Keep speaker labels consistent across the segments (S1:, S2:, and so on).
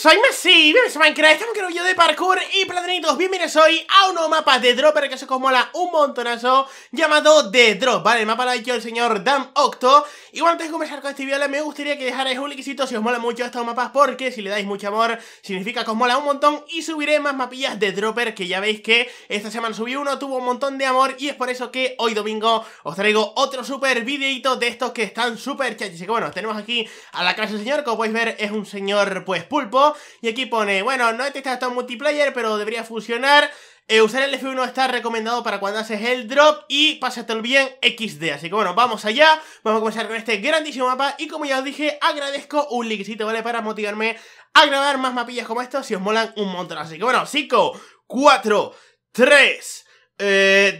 S1: soy Messi, bienvenidos a Minecraft, estamos en un video de parkour y platanitos Bienvenidos hoy a un nuevo mapa de dropper que se os mola un montonazo Llamado The Drop, ¿vale? El mapa lo ha hecho el señor dam Octo Y bueno, antes de comenzar con este video, me gustaría que dejarais un likecito si os mola mucho estos mapas Porque si le dais mucho amor, significa que os mola un montón Y subiré más mapillas de dropper, que ya veis que esta semana subí uno, tuvo un montón de amor Y es por eso que hoy domingo os traigo otro super videito de estos que están super chachis Así que bueno, tenemos aquí a la clase del señor, como podéis ver es un señor pues pulpo y aquí pone, bueno, no he testado multiplayer, pero debería funcionar. Eh, usar el F1 está recomendado para cuando haces el drop y el bien XD. Así que bueno, vamos allá, vamos a comenzar con este grandísimo mapa y como ya os dije, agradezco un likecito, ¿vale? Para motivarme a grabar más mapillas como estos si os molan un montón. Así que bueno, 5, 4, 3,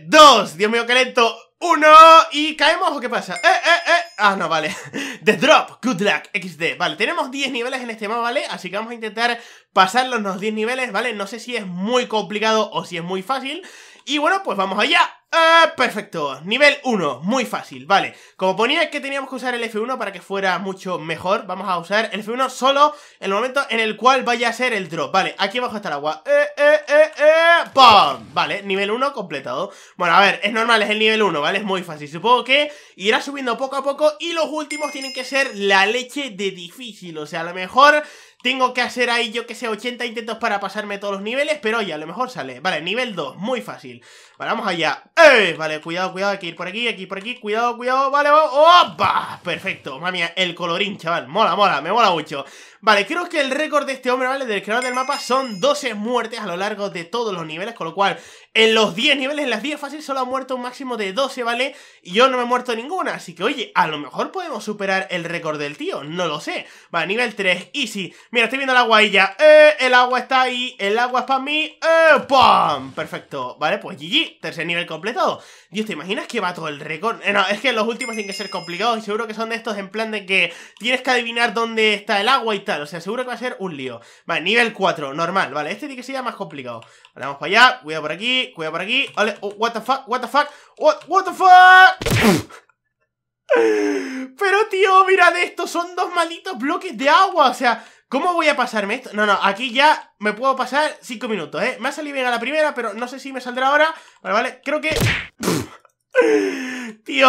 S1: 2, Dios mío, qué lento, uno y caemos o qué pasa? Eh, eh, eh. Ah, no, vale. The Drop, Good Luck, XD. Vale, tenemos 10 niveles en este mapa, ¿vale? Así que vamos a intentar pasar los 10 niveles, ¿vale? No sé si es muy complicado o si es muy fácil. Y bueno, pues vamos allá. Ah, perfecto. Nivel 1, muy fácil, vale. Como ponía que teníamos que usar el F1 para que fuera mucho mejor, vamos a usar el F1 solo en el momento en el cual vaya a ser el drop. Vale, aquí abajo está el agua. Eh, eh, eh, eh Vale, nivel 1 completado. Bueno, a ver, es normal, es el nivel 1, ¿vale? Es muy fácil. Supongo que irá subiendo poco a poco y los últimos tienen que ser la leche de difícil. O sea, a lo mejor... Tengo que hacer ahí, yo que sé, 80 intentos para pasarme todos los niveles, pero ya, a lo mejor sale. Vale, nivel 2, muy fácil. Vale, vamos allá. Vale, cuidado, cuidado, hay que ir por aquí, hay que ir por aquí Cuidado, cuidado, vale, vamos oh, ¡Opa! Perfecto, mami, el colorín, chaval Mola, mola, me mola mucho Vale, creo que el récord de este hombre, ¿vale? Del creador del mapa son 12 muertes a lo largo de todos los niveles, con lo cual en los 10 niveles, en las 10 fáciles, solo ha muerto un máximo de 12, ¿vale? Y yo no me he muerto ninguna, así que oye, a lo mejor podemos superar el récord del tío, no lo sé. Vale, nivel 3, easy. Mira, estoy viendo el agua ya. Eh, el agua está ahí, el agua es para mí. Eh, ¡Pam! Perfecto, vale, pues GG, tercer nivel completado. Dios, ¿te imaginas que va todo el récord? Eh, no, es que los últimos tienen que ser complicados y seguro que son de estos en plan de que tienes que adivinar dónde está el agua y tal o sea, seguro que va a ser un lío. Vale, nivel 4, normal. Vale, este tiene que ser más complicado. Vale, vamos para allá. Cuidado por aquí, cuidado por aquí. Vale, oh, what the fuck, what the fuck, what, what the fuck. Pero tío, mirad esto, son dos malditos bloques de agua, o sea, ¿cómo voy a pasarme esto? No, no, aquí ya me puedo pasar 5 minutos, ¿eh? Me ha salido bien a la primera, pero no sé si me saldrá ahora Vale, vale, creo que... tío...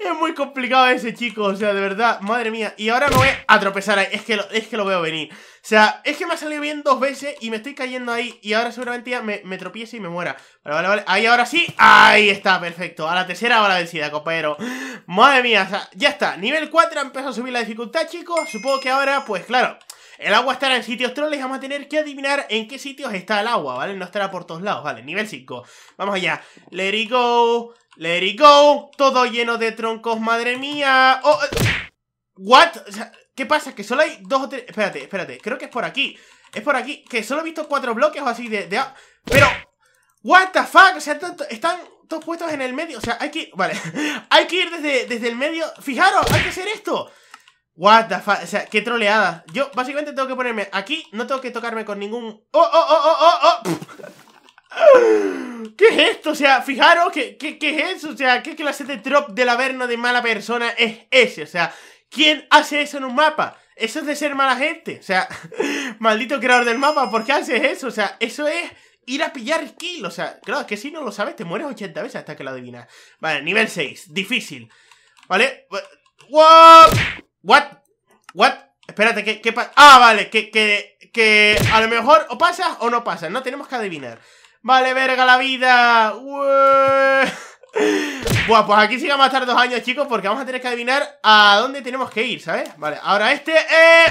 S1: Es muy complicado ese chico, o sea, de verdad, madre mía. Y ahora me voy a tropezar ahí, es que, lo, es que lo veo venir. O sea, es que me ha salido bien dos veces y me estoy cayendo ahí. Y ahora seguramente ya me, me tropiece y me muera. Vale, vale, vale. Ahí ahora sí. Ahí está, perfecto. A la tercera la vencida, compañero. Madre mía, o sea, ya está. Nivel 4 empezó a subir la dificultad, chicos. Supongo que ahora, pues claro, el agua estará en sitios troles, vamos a tener que adivinar en qué sitios está el agua, ¿vale? No estará por todos lados, ¿vale? Nivel 5. Vamos allá. Let it go, let it go. Todo lleno de troncos, madre mía. Oh, eh, ¿What? ¿Qué pasa? Que solo hay dos o tres... Espérate, espérate. Creo que es por aquí. Es por aquí. Que solo he visto cuatro bloques o así de... de... Pero... What the fuck? O sea, están todos puestos en el medio. O sea, hay que... Vale. hay que ir desde, desde el medio... Fijaros, hay que hacer esto. What o sea, qué troleada Yo básicamente tengo que ponerme aquí No tengo que tocarme con ningún... ¡Oh, oh, oh, oh, oh! oh! ¿Qué es esto? O sea, fijaros ¿qué, que qué es eso? O sea, ¿qué clase de drop del averno de mala persona es ese? O sea, ¿quién hace eso en un mapa? Eso es de ser mala gente O sea, maldito creador del mapa ¿Por qué haces eso? O sea, eso es ir a pillar kill. O sea, claro, es que si no lo sabes, te mueres 80 veces hasta que lo adivinas. Vale, nivel 6, difícil. Vale, ¡Wow! What? What? Espérate, ¿qué, pasa? Ah, vale, que, que, que a lo mejor o pasa o no pasa, no tenemos que adivinar. Vale, verga la vida. Buah, pues aquí vamos a estar dos años, chicos, porque vamos a tener que adivinar a dónde tenemos que ir, ¿sabes? Vale, ahora este... Eh...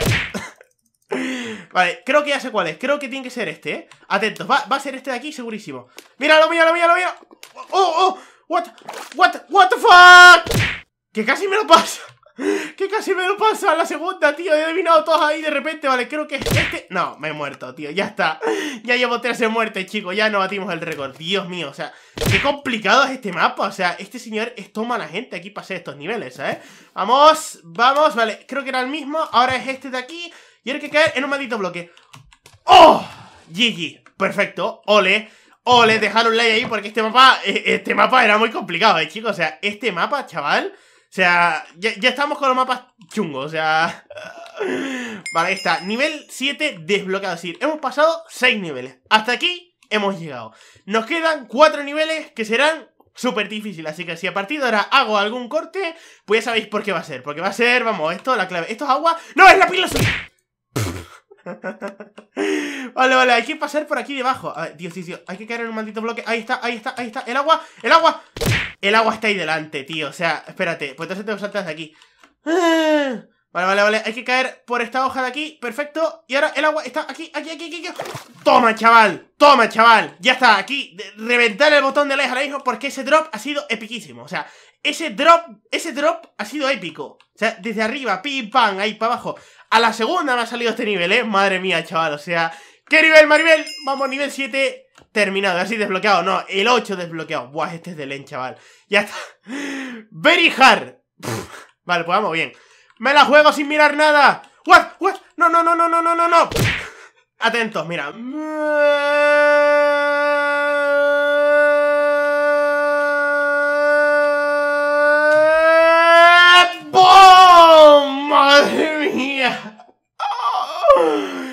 S1: vale, creo que ya sé cuál es, creo que tiene que ser este, ¿eh? Atentos, va, va a ser este de aquí segurísimo. Míralo, míralo, míralo, míralo. Oh, oh, what, what, what the fuck. Que casi me lo paso. que casi me lo pasa a la segunda, tío. He adivinado todos ahí de repente, vale. Creo que es este. No, me he muerto, tío. Ya está. Ya llevo tres muertes, chicos. Ya no batimos el récord. Dios mío, o sea, qué complicado es este mapa. O sea, este señor es toma la gente aquí para hacer estos niveles, ¿sabes? ¿eh? Vamos, vamos, vale. Creo que era el mismo. Ahora es este de aquí. Y ahora hay que caer en un maldito bloque. ¡Oh! GG. Perfecto. Ole. Ole, dejar un like ahí porque este mapa, eh, este mapa era muy complicado, ¿eh, chicos? O sea, este mapa, chaval. O sea, ya, estamos con los mapas chungos, o sea... Vale, está. Nivel 7 desbloqueado. Es decir, hemos pasado 6 niveles. Hasta aquí hemos llegado. Nos quedan 4 niveles que serán súper difíciles. Así que si a partir de ahora hago algún corte, pues ya sabéis por qué va a ser. Porque va a ser, vamos, esto, la clave. Esto es agua. ¡No, es la pila Vale, vale, hay que pasar por aquí debajo. A ver, tío, Hay que caer en un maldito bloque. Ahí está, ahí está, ahí está. El agua, el agua. El agua está ahí delante, tío. O sea, espérate. Pues entonces tengo que saltar de aquí. Ah. Vale, vale, vale. Hay que caer por esta hoja de aquí. Perfecto. Y ahora el agua está aquí, aquí, aquí, aquí. aquí. Toma, chaval. Toma, chaval. Ya está. Aquí, reventar el botón de like ahora mismo porque ese drop ha sido epiquísimo. O sea, ese drop, ese drop ha sido épico. O sea, desde arriba, pim, pam, ahí para abajo. A la segunda me ha salido este nivel, ¿eh? Madre mía, chaval, o sea... ¿Qué nivel, Maribel? Vamos, nivel 7 terminado, así desbloqueado. No, el 8 desbloqueado. Buah, este es de Len, chaval. Ya está. Very hard. vale, pues vamos bien. Me la juego sin mirar nada. What? What? No, no, no, no, no, no, no, no. Atentos, mira.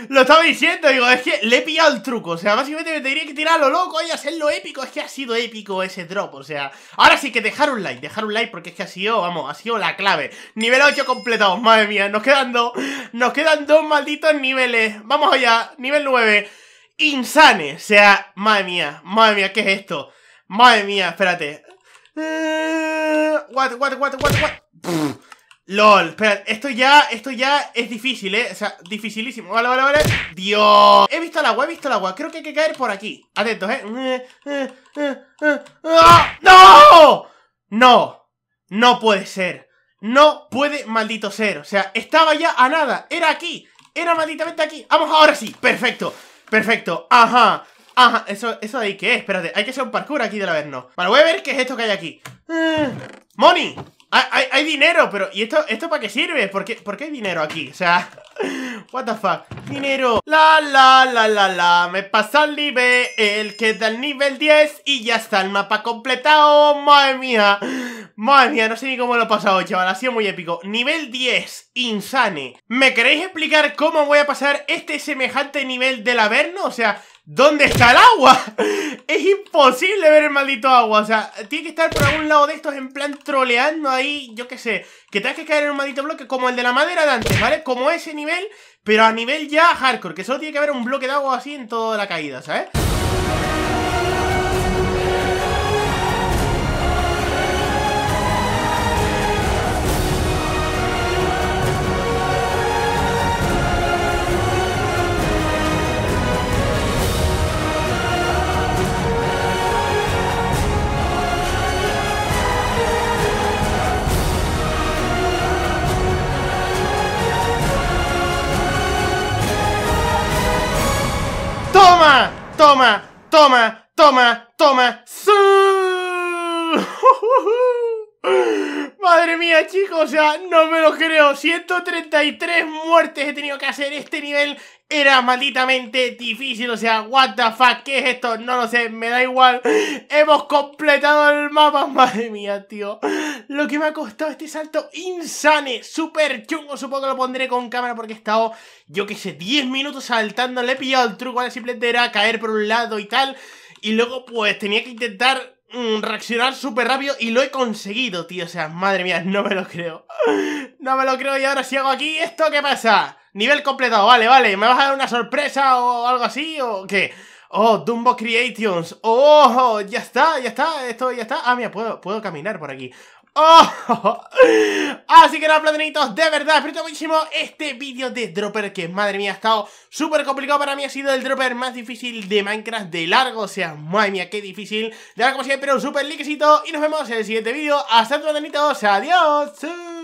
S1: Lo estaba diciendo, digo, es que le he pillado el truco. O sea, básicamente me tendría que tirar lo loco y hacerlo épico. Es que ha sido épico ese drop. O sea, ahora sí que dejar un like, dejar un like porque es que ha sido, vamos, ha sido la clave. Nivel 8 completado, madre mía. Nos quedan dos, nos quedan dos malditos niveles. Vamos allá, nivel 9. Insane. O sea, madre mía, madre mía, ¿qué es esto? Madre mía, espérate. what, what, what, what, what. LOL, espera, esto ya, esto ya es difícil, ¿eh? O sea, dificilísimo. Vale, vale, vale. Dios. He visto el agua, he visto el agua. Creo que hay que caer por aquí. Atentos, ¿eh? ¡No! No. No puede ser. No puede maldito ser. O sea, estaba ya a nada. Era aquí. Era malditamente aquí. Vamos, ahora sí. Perfecto. Perfecto. Ajá. Ajá. Eso, eso de ahí, ¿qué es? Espérate. Hay que hacer un parkour aquí de la vez, ¿no? Vale, voy a ver qué es esto que hay aquí. ¡Money! Hay, dinero, pero ¿y esto, esto para qué sirve? ¿Por qué, ¿Por qué hay dinero aquí? O sea, what the fuck Dinero La la la la la Me pasa el nivel El que da el nivel 10 Y ya está el mapa completado Madre mía Madre mía, no sé ni cómo lo he pasado, chaval Ha sido muy épico Nivel 10 Insane ¿Me queréis explicar cómo voy a pasar este semejante nivel del Averno? O sea, ¿Dónde está el agua? Es imposible ver el maldito agua. O sea, tiene que estar por algún lado de estos en plan troleando ahí, yo qué sé. Que tengas que caer en un maldito bloque como el de la madera de antes, ¿vale? Como ese nivel, pero a nivel ya hardcore. Que solo tiene que haber un bloque de agua así en toda la caída, ¿sabes? Toma, toma, toma, toma, Madre mía, chicos, o sea, no me lo creo. 133 muertes he tenido que hacer. Este nivel era malditamente difícil. O sea, what the fuck, ¿qué es esto? No lo sé, me da igual. Hemos completado el mapa. Madre mía, tío. Lo que me ha costado este salto insane, súper chungo. Supongo que lo pondré con cámara porque he estado, yo qué sé, 10 minutos saltando. Le he pillado el truco. Ahora simplemente era caer por un lado y tal. Y luego, pues, tenía que intentar Mm, reaccionar súper rápido y lo he conseguido, tío. O sea, madre mía, no me lo creo. No me lo creo y ahora si hago aquí esto, ¿qué pasa? Nivel completado, vale, vale. ¿Me vas a dar una sorpresa o algo así o qué? Oh, Dumbo Creations. Oh, ya está, ya está, esto ya está. Ah, mira, puedo, puedo caminar por aquí. Oh. Así que nada, platinitos, de verdad, espero muchísimo este vídeo de Dropper que, madre mía, ha estado súper complicado para mí. Ha sido el Dropper más difícil de Minecraft de largo, o sea, madre mía, qué difícil. De ahora, como siempre, un súper likecito y nos vemos en el siguiente vídeo. ¡Hasta platinitos! ¡Adiós!